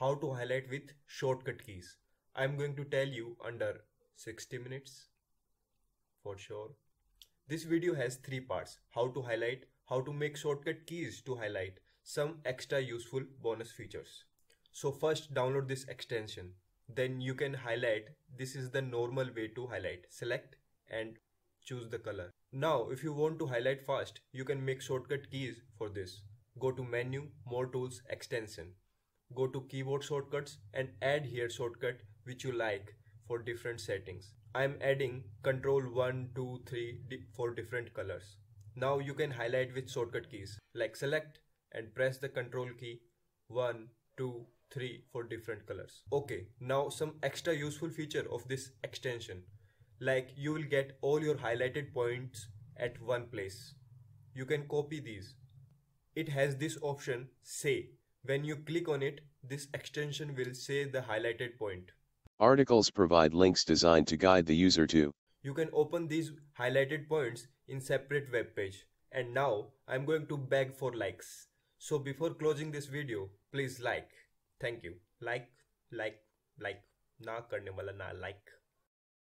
how to highlight with shortcut keys. I'm going to tell you under 60 minutes for sure. This video has three parts, how to highlight, how to make shortcut keys to highlight, some extra useful bonus features. So first download this extension. Then you can highlight. This is the normal way to highlight. Select and choose the color. Now if you want to highlight fast, you can make shortcut keys for this. Go to menu, more tools, extension go to keyboard shortcuts and add here shortcut which you like for different settings. I'm adding control 1, 2, 3 for different colors. Now you can highlight with shortcut keys like select and press the control key 1, 2, 3 for different colors. Okay, now some extra useful feature of this extension. Like you will get all your highlighted points at one place. You can copy these. It has this option say when you click on it, this extension will say the highlighted point. Articles provide links designed to guide the user to. You can open these highlighted points in separate web page. And now I'm going to beg for likes. So before closing this video, please like. Thank you. Like, like, like. Na करने wala na like.